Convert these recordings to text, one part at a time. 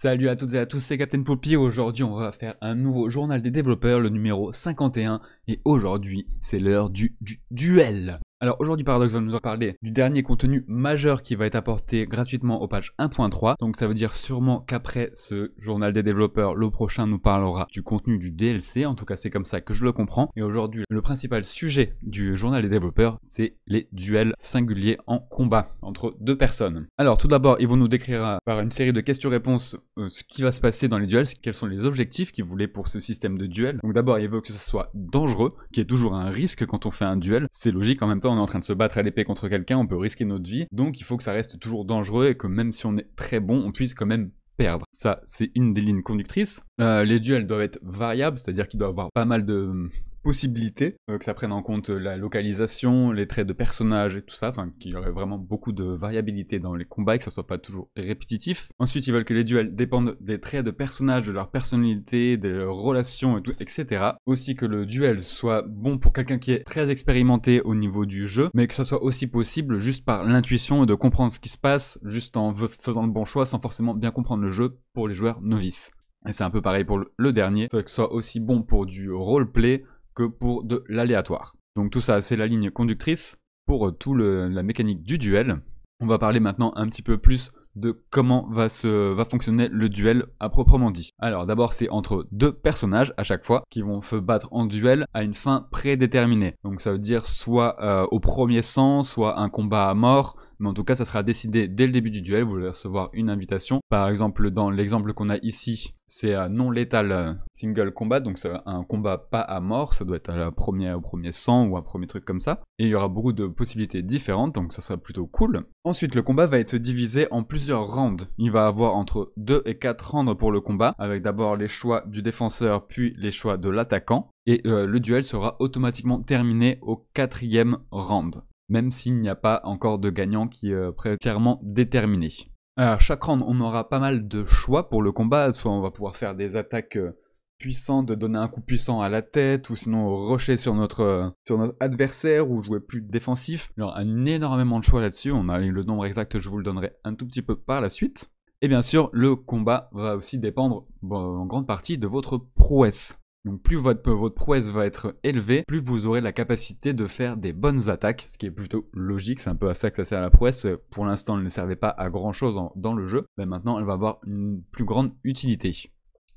Salut à toutes et à tous, c'est Captain Poppy. Aujourd'hui, on va faire un nouveau journal des développeurs, le numéro 51. Et aujourd'hui, c'est l'heure du, du, duel. Alors aujourd'hui Paradox va nous en parler du dernier contenu majeur qui va être apporté gratuitement aux pages 1.3. Donc ça veut dire sûrement qu'après ce journal des développeurs, le prochain nous parlera du contenu du DLC. En tout cas c'est comme ça que je le comprends. Et aujourd'hui le principal sujet du journal des développeurs c'est les duels singuliers en combat entre deux personnes. Alors tout d'abord ils vont nous décrire par une série de questions-réponses euh, ce qui va se passer dans les duels, quels sont les objectifs qu'ils voulaient pour ce système de duel. Donc d'abord ils veulent que ce soit dangereux, qui est toujours un risque quand on fait un duel. C'est logique en même temps on est en train de se battre à l'épée contre quelqu'un, on peut risquer notre vie, donc il faut que ça reste toujours dangereux et que même si on est très bon, on puisse quand même perdre. Ça, c'est une des lignes conductrices. Euh, les duels doivent être variables, c'est-à-dire qu'il doit y avoir pas mal de, possibilités, euh, que ça prenne en compte euh, la localisation, les traits de personnages et tout ça, enfin qu'il y aurait vraiment beaucoup de variabilité dans les combats et que ça soit pas toujours répétitif. Ensuite, ils veulent que les duels dépendent des traits de personnages, de leur personnalité, de leurs relations et tout, etc. Aussi que le duel soit bon pour quelqu'un qui est très expérimenté au niveau du jeu, mais que ça soit aussi possible juste par l'intuition et de comprendre ce qui se passe, juste en faisant le bon choix sans forcément bien comprendre le jeu pour les joueurs novices. Et c'est un peu pareil pour le dernier, que ce soit aussi bon pour du roleplay, pour de l'aléatoire. Donc tout ça, c'est la ligne conductrice pour euh, tout la mécanique du duel. On va parler maintenant un petit peu plus de comment va, se, va fonctionner le duel à proprement dit. Alors d'abord c'est entre deux personnages à chaque fois qui vont se battre en duel à une fin prédéterminée. Donc ça veut dire soit euh, au premier sang, soit un combat à mort, mais en tout cas, ça sera décidé dès le début du duel. Vous allez recevoir une invitation. Par exemple, dans l'exemple qu'on a ici, c'est un non létal euh, single combat. Donc, c'est un combat pas à mort. Ça doit être un premier, au premier sang ou un premier truc comme ça. Et il y aura beaucoup de possibilités différentes. Donc, ça sera plutôt cool. Ensuite, le combat va être divisé en plusieurs rounds. Il va avoir entre 2 et 4 rounds pour le combat. Avec d'abord les choix du défenseur, puis les choix de l'attaquant et euh, le duel sera automatiquement terminé au quatrième round même s'il n'y a pas encore de gagnant qui est euh, clairement déterminé. Alors, chaque round, on aura pas mal de choix pour le combat, soit on va pouvoir faire des attaques euh, puissantes, de donner un coup puissant à la tête ou sinon rusher sur notre euh, sur notre adversaire ou jouer plus défensif. Alors un énormément de choix là-dessus, on a le nombre exact, je vous le donnerai un tout petit peu par la suite. Et bien sûr, le combat va aussi dépendre en grande partie de votre prouesse. Donc plus votre, votre prouesse va être élevée, plus vous aurez la capacité de faire des bonnes attaques, ce qui est plutôt logique, c'est un peu à ça que ça sert à la prouesse. Pour l'instant, elle ne servait pas à grand chose dans le jeu, mais maintenant elle va avoir une plus grande utilité.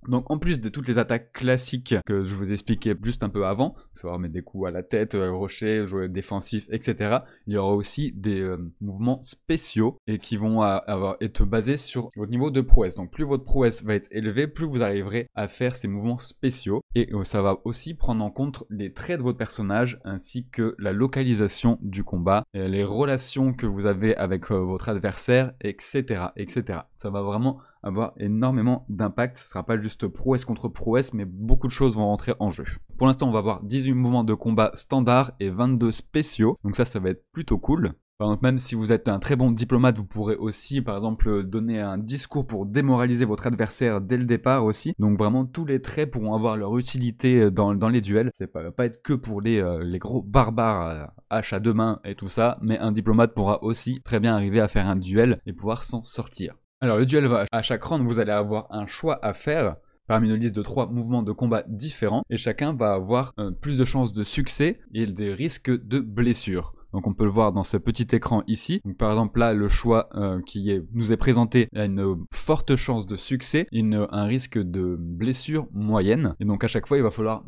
Donc en plus de toutes les attaques classiques que je vous expliquais juste un peu avant, savoir mettre des coups à la tête, euh, rocher, jouer défensif, etc., il y aura aussi des euh, mouvements spéciaux et qui vont avoir être basés sur votre niveau de prouesse. Donc plus votre prouesse va être élevée, plus vous arriverez à faire ces mouvements spéciaux et euh, ça va aussi prendre en compte les traits de votre personnage ainsi que la localisation du combat, les relations que vous avez avec votre adversaire, etc., etc. Ça va vraiment avoir énormément d'impact. Ce ne sera pas juste prouesse contre prouesse, mais beaucoup de choses vont rentrer en jeu. Pour l'instant, on va avoir 18 mouvements de combat standard et 22 spéciaux. Donc ça, ça va être plutôt cool. Par exemple, même si vous êtes un très bon diplomate, vous pourrez aussi, par exemple, donner un discours pour démoraliser votre adversaire dès le départ aussi. Donc vraiment, tous les traits pourront avoir leur utilité dans, les duels. ne va pas être que pour les, euh, les gros barbares euh, hache à deux mains et tout ça, mais un diplomate pourra aussi très bien arriver à faire un duel et pouvoir s'en sortir. Alors le duel va à chaque round, vous allez avoir un choix à faire parmi une liste de trois mouvements de combat différents et chacun va avoir euh, plus de chances de succès et des risques de blessure. Donc on peut le voir dans ce petit écran ici. Donc par exemple là, le choix euh, qui nous est présenté a une forte chance de succès, une, un risque de blessure moyenne. Et donc à chaque fois, il va falloir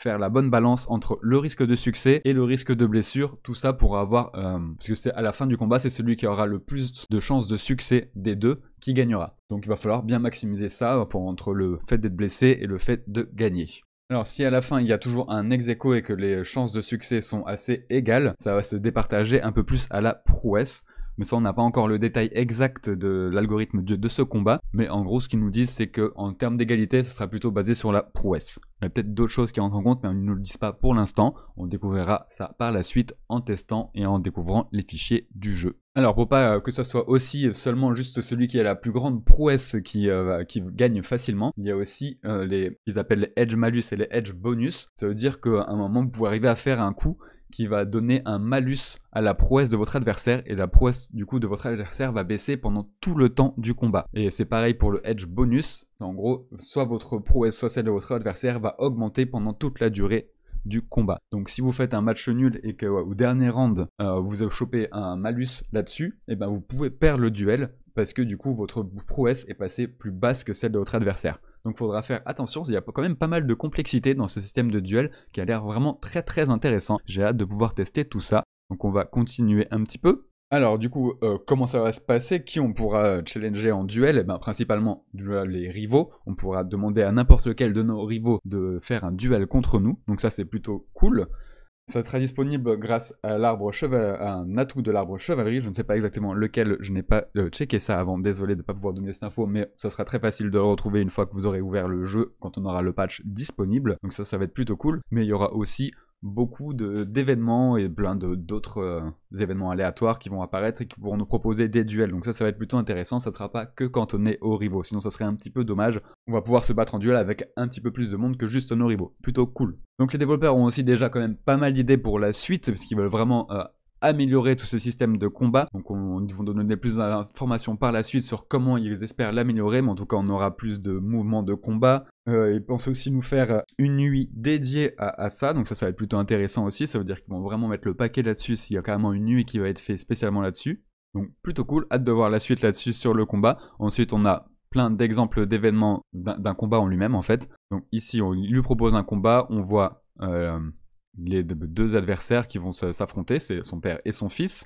faire la bonne balance entre le risque de succès et le risque de blessure. Tout ça pour avoir, euh, parce que c'est à la fin du combat, c'est celui qui aura le plus de chances de succès des deux qui gagnera. Donc il va falloir bien maximiser ça entre le fait d'être blessé et le fait de gagner. Alors si à la fin il y a toujours un ex aequo et que les chances de succès sont assez égales, ça va se départager un peu plus à la prouesse mais ça on n'a pas encore le détail exact de l'algorithme de, ce combat, mais en gros ce qu'ils nous disent c'est que en termes d'égalité, ce sera plutôt basé sur la prouesse. Il y a peut-être d'autres choses qui rentrent en compte, mais ils ne nous le disent pas pour l'instant, on découvrira ça par la suite en testant et en découvrant les fichiers du jeu. Alors pour pas euh, que ce soit aussi seulement juste celui qui a la plus grande prouesse qui, euh, gagne facilement, il y a aussi euh, ce les qu'ils appellent les edge malus et les edge bonus. Ça veut dire qu'à un moment vous pouvez arriver à faire un coup qui va donner un malus à la prouesse de votre adversaire et la prouesse du coup de votre adversaire va baisser pendant tout le temps du combat. Et c'est pareil pour le edge bonus, en gros soit votre prouesse soit celle de votre adversaire va augmenter pendant toute la durée du combat. Donc si vous faites un match nul et que au dernier round euh, vous avez chopé un malus là-dessus, et eh ben vous pouvez perdre le duel parce que du coup votre prouesse est passée plus basse que celle de votre adversaire. Donc faudra faire attention, il y a quand même pas mal de complexité dans ce système de duel qui a l'air vraiment très très intéressant. J'ai hâte de pouvoir tester tout ça. Donc on va continuer un petit peu. Alors du coup, euh, comment ça va se passer Qui on pourra euh, challenger en duel Et eh ben principalement euh, les rivaux. On pourra demander à n'importe lequel de nos rivaux de faire un duel contre nous. Donc ça c'est plutôt cool. Ça sera disponible grâce à l'arbre cheval, un atout de l'arbre chevalerie. Je ne sais pas exactement lequel, je n'ai pas euh, checké ça avant. Désolé de ne pas pouvoir donner cette info, mais ça sera très facile de le retrouver une fois que vous aurez ouvert le jeu quand on aura le patch disponible. Donc ça, ça va être plutôt cool. Mais il y aura aussi beaucoup d'événements et plein d'autres euh, événements aléatoires qui vont apparaître et qui pourront nous proposer des duels. Donc ça, ça va être plutôt intéressant, ça ne sera pas que cantonné aux rivaux, sinon ça serait un petit peu dommage. On va pouvoir se battre en duel avec un petit peu plus de monde que juste nos rivaux. Plutôt cool. Donc les développeurs ont aussi déjà quand même pas mal d'idées pour la suite, parce qu'ils veulent vraiment euh, améliorer tout ce système de combat. Donc on, ils vont donner plus d'informations par la suite sur comment ils espèrent l'améliorer, mais en tout cas on aura plus de mouvements de combat. Euh, ils pensent aussi nous faire une nuit dédiée à, ça, donc ça ça va être plutôt intéressant aussi, ça veut dire qu'ils vont vraiment mettre le paquet là-dessus s'il y a carrément une nuit qui va être faite spécialement là-dessus. Donc plutôt cool, hâte de voir la suite là-dessus sur le combat. Ensuite on a plein d'exemples d'événements d'un combat en lui-même en fait. Donc ici on lui propose un combat, on voit... Euh, les deux adversaires qui vont s'affronter, c'est son père et son fils.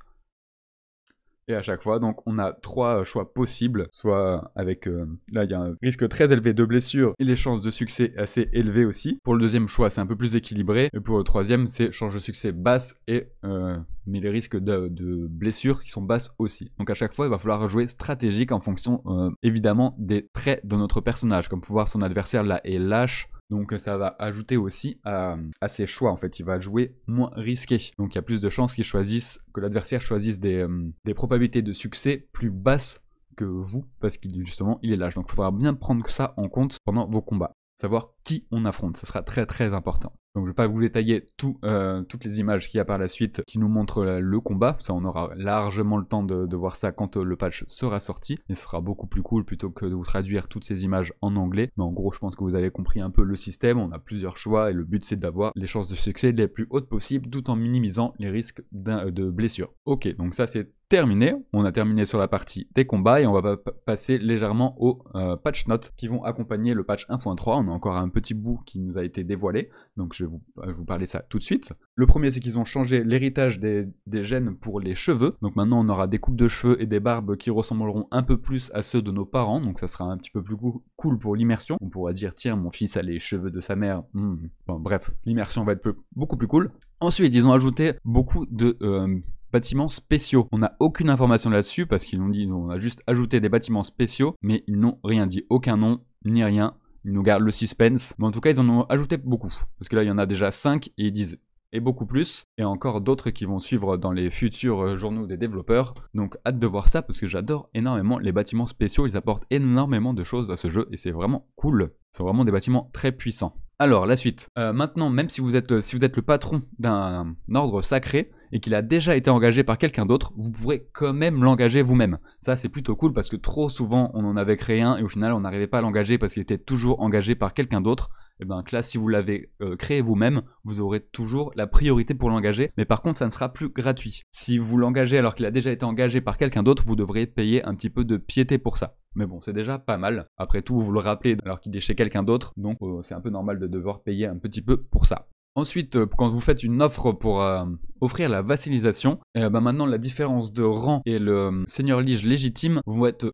Et à chaque fois, donc on a trois euh, choix possibles, soit avec euh, là il y a un risque très élevé de blessure et les chances de succès assez élevées aussi. Pour le deuxième choix, c'est un peu plus équilibré, et pour le troisième, c'est chances de succès basse et euh, mais les risques de, blessures qui sont basses aussi. Donc à chaque fois, il va falloir jouer stratégique en fonction évidemment des traits de notre personnage, comme pouvoir son adversaire là est lâche, donc euh, ça va ajouter aussi à, ses choix. En fait, il va jouer moins risqué. Donc il y a plus de chances qu'il choisisse, que l'adversaire choisisse des, euh, des probabilités de succès plus basses que vous parce qu'il justement il est lâche. Donc il faudra bien prendre ça en compte pendant vos combats savoir qui on affronte. Ce sera très très important. Donc je ne vais pas vous détailler tout, euh, toutes les images qu'il y a par la suite qui nous montrent euh, le combat. Ça, on aura largement le temps de, de voir ça quand euh, le patch sera sorti. Et ce sera beaucoup plus cool plutôt que de vous traduire toutes ces images en anglais. Mais en gros, je pense que vous avez compris un peu le système. On a plusieurs choix et le but c'est d'avoir les chances de succès les plus hautes possibles tout en minimisant les risques de blessures. Ok, donc ça c'est terminé. On a terminé sur la partie des combats et on va passer légèrement aux euh, patch notes qui vont accompagner le patch 1.3. On a encore un petit bout qui nous a été dévoilé, donc je vais vous, euh, parler ça tout de suite. Le premier, c'est qu'ils ont changé l'héritage des, gènes pour les cheveux. Donc maintenant, on aura des coupes de cheveux et des barbes qui ressembleront un peu plus à ceux de nos parents, donc ça sera un petit peu plus cool pour l'immersion. On pourra dire, tiens, mon fils a les cheveux de sa mère. Hmm. bref, l'immersion va être beaucoup plus cool. Ensuite, ils ont ajouté beaucoup de... Euh, bâtiments spéciaux. On n'a aucune information là-dessus parce qu'ils ont dit, qu'on a juste ajouté des bâtiments spéciaux, mais ils n'ont rien dit, aucun nom, ni rien. Ils nous gardent le suspense. Mais en tout cas, ils en ont ajouté beaucoup. Parce que là, il y en a déjà 5 et ils disent et beaucoup plus, et encore d'autres qui vont suivre dans les futurs euh, journaux des développeurs. Donc hâte de voir ça parce que j'adore énormément les bâtiments spéciaux, ils apportent énormément de choses à ce jeu et c'est vraiment cool. Ce sont vraiment des bâtiments très puissants. Alors, la suite. Euh, maintenant, même si vous êtes, euh, si vous êtes le patron d'un ordre sacré et qu'il a déjà été engagé par quelqu'un d'autre, vous pourrez quand même l'engager vous-même. Ça, c'est plutôt cool parce que trop souvent, on en avait créé un et au final, on n'arrivait pas à l'engager parce qu'il était toujours engagé par quelqu'un d'autre et eh bien que là, si vous l'avez euh, créé vous-même, vous aurez toujours la priorité pour l'engager, mais par contre, ça ne sera plus gratuit. Si vous l'engagez alors qu'il a déjà été engagé par quelqu'un d'autre, vous devrez payer un petit peu de piété pour ça. Mais bon, c'est déjà pas mal. Après tout, vous le rappelez alors qu'il est chez quelqu'un d'autre, donc euh, c'est un peu normal de devoir payer un petit peu pour ça. Ensuite, euh, quand vous faites une offre pour euh, offrir la vassalisation, eh ben, maintenant la différence de rang et le euh, seigneur lige légitime vont être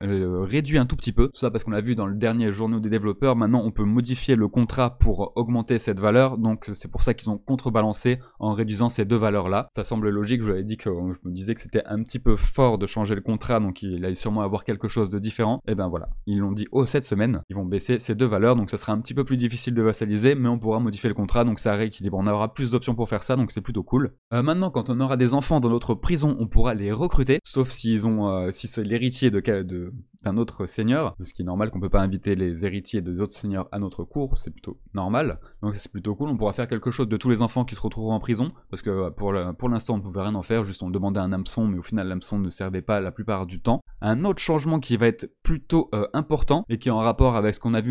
réduits un tout petit peu. Tout ça parce qu'on l'a vu dans le dernier journal des développeurs, maintenant on peut modifier le contrat pour augmenter cette valeur. Donc c'est pour ça qu'ils ont contrebalancé en réduisant ces deux valeurs-là. Ça semble logique, je vous avais dit que je me disais que c'était un petit peu fort de changer le contrat, donc il allait sûrement avoir quelque chose de différent. Et eh ben voilà, ils l'ont dit, au oh, cette semaine, ils vont baisser ces deux valeurs, donc ça sera un petit peu plus difficile de vassaliser, mais on pourra modifier le contrat, donc ça rééquilibre on aura plus d'options pour faire ça, donc c'est plutôt cool. Euh, maintenant, quand on aura des enfants dans notre prison, on pourra les recruter, sauf s'ils ont, euh, si c'est l'héritier de, de, d'un autre seigneur, ce qui est normal qu'on peut pas inviter les héritiers des autres seigneurs à notre cours, c'est plutôt normal. Donc c'est plutôt cool, on pourra faire quelque chose de tous les enfants qui se retrouveront en prison, parce que euh, pour, pour l'instant on ne pouvait rien en faire, juste on demandait un hameçon, mais au final l'hameçon ne servait pas la plupart du temps. Un autre changement qui va être plutôt important et qui est en rapport avec ce qu'on a vu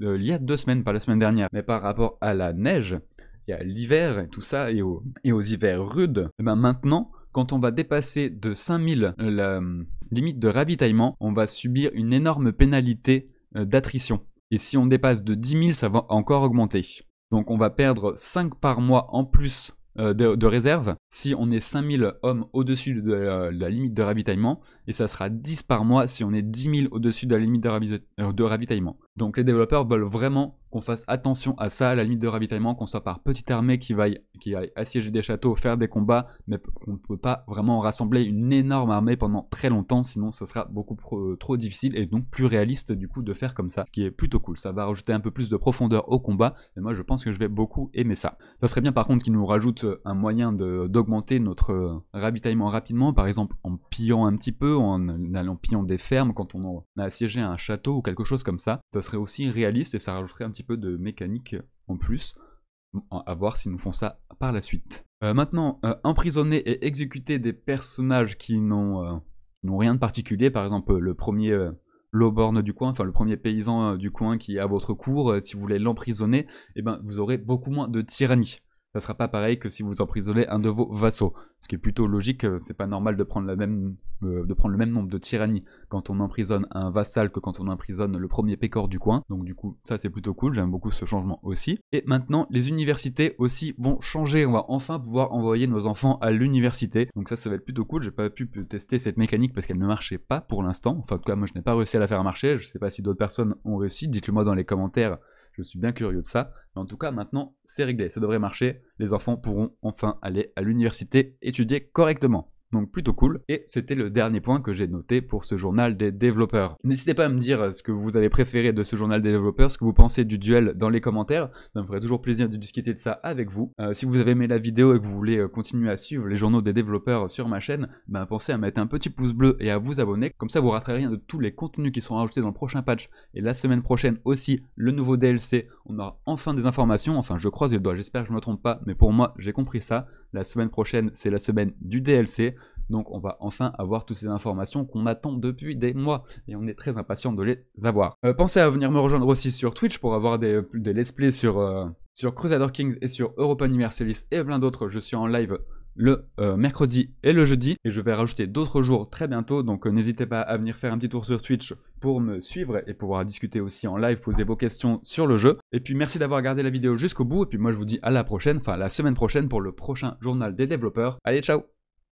il y a deux semaines, pas la semaine dernière, mais par rapport à la neige, il y a l'hiver et tout ça, et aux, hivers rudes, eh ben, maintenant, quand on va dépasser de 5000 euh, la euh, limite de ravitaillement, on va subir une énorme pénalité euh, d'attrition. Et si on dépasse de 10 000, ça va encore augmenter. Donc on va perdre 5 par mois en plus de, de réserve si on est 5000 hommes au-dessus de, la, limite de ravitaillement. Et ça sera 10 par mois si on est 10 000 au-dessus de la limite de ravitaillement. Donc les développeurs veulent vraiment qu'on fasse attention à ça, à la limite de ravitaillement, qu'on soit par petite armée qui va qui assiéger des châteaux, faire des combats, mais on ne peut pas vraiment rassembler une énorme armée pendant très longtemps, sinon ça sera beaucoup euh, trop difficile et donc plus réaliste du coup de faire comme ça, ce qui est plutôt cool. Ça va rajouter un peu plus de profondeur au combat, et moi je pense que je vais beaucoup aimer ça. Ça serait bien par contre qu'il nous rajoute euh, un moyen d'augmenter notre euh, ravitaillement rapidement, par exemple en pillant un petit peu, en allant pillant des fermes quand on a assiégé un château ou quelque chose comme ça. Ça serait aussi réaliste et ça rajouterait un petit peu de mécanique en plus. À voir s'ils nous font ça par la suite. Euh, maintenant, euh, emprisonner et exécuter des personnages qui euh, n'ont rien de particulier, par exemple le premier l'auborne du coin, enfin le premier paysan du coin qui est à votre cours, si vous voulez l'emprisonner, et eh ben, vous aurez beaucoup moins de tyrannie ça sera pas pareil que si vous emprisonnez un de vos vassaux. Ce qui est plutôt logique, euh, c'est pas normal de prendre, euh, de prendre le même nombre de tyrannies quand on emprisonne un vassal que quand on emprisonne le premier pécor du coin. Donc du coup, ça c'est plutôt cool, j'aime beaucoup ce changement aussi. Et maintenant, les universités aussi vont changer. On va enfin pouvoir envoyer nos enfants à l'université. Donc ça, ça va être plutôt cool. J'ai pas pu tester cette mécanique parce qu'elle ne marchait pas pour l'instant. Enfin, en tout cas, moi je n'ai pas réussi à la faire marcher. Je sais pas si d'autres personnes ont réussi. Dites-le moi dans les commentaires je suis bien curieux de ça. Mais en tout cas, maintenant, c'est réglé. Ça devrait marcher. Les enfants pourront enfin aller à l'université étudier correctement donc plutôt cool. Et c'était le dernier point que j'ai noté pour ce journal des développeurs. N'hésitez pas à me dire euh, ce que vous avez préféré de ce journal des développeurs, ce que vous pensez du duel dans les commentaires. Ça me ferait toujours plaisir de discuter de ça avec vous. Euh, si vous avez aimé la vidéo et que vous voulez euh, continuer à suivre les journaux des développeurs sur ma chaîne, ben pensez à mettre un petit pouce bleu et à vous abonner. Comme ça, vous raterez rien de tous les contenus qui seront rajoutés dans le prochain patch. Et la semaine prochaine aussi, le nouveau DLC. On aura enfin des informations. Enfin, je croise les doigts. J'espère que je ne me trompe pas. Mais pour moi, j'ai compris ça. La semaine prochaine, c'est la semaine du DLC. Donc on va enfin avoir toutes ces informations qu'on attend depuis des mois et on est très impatient de les avoir. Euh, pensez à venir me rejoindre aussi sur Twitch pour avoir des, let's play sur, euh, sur Crusader Kings et sur Europa Universalis et plein d'autres. Je suis en live le euh, mercredi et le jeudi et je vais rajouter d'autres jours très bientôt donc n'hésitez pas à venir faire un petit tour sur Twitch pour me suivre et pouvoir discuter aussi en live, poser vos questions sur le jeu. Et puis merci d'avoir regardé la vidéo jusqu'au bout. Et puis moi je vous dis à la prochaine, enfin la semaine prochaine pour le prochain journal des développeurs. Allez, ciao